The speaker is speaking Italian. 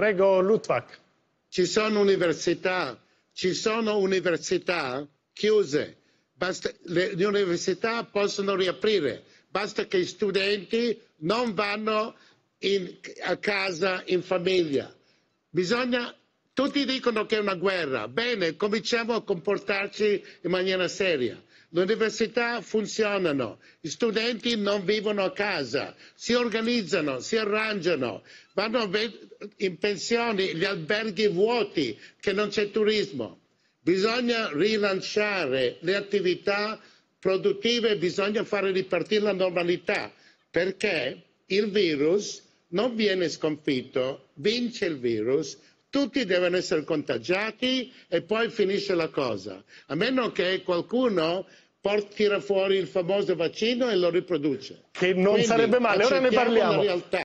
Prego, Lutvak. Ci sono università, ci sono università chiuse, basta, le, le università possono riaprire, basta che gli studenti non vanno in, a casa in famiglia. Bisogna tutti dicono che è una guerra. Bene, cominciamo a comportarci in maniera seria. Le università funzionano, gli studenti non vivono a casa, si organizzano, si arrangiano, vanno in pensione, gli alberghi vuoti, che non c'è turismo. Bisogna rilanciare le attività produttive, bisogna fare ripartire la normalità, perché il virus non viene sconfitto, vince il virus, tutti devono essere contagiati e poi finisce la cosa. A meno che qualcuno porti fuori il famoso vaccino e lo riproduce. Che non Quindi, sarebbe male, ora ne parliamo.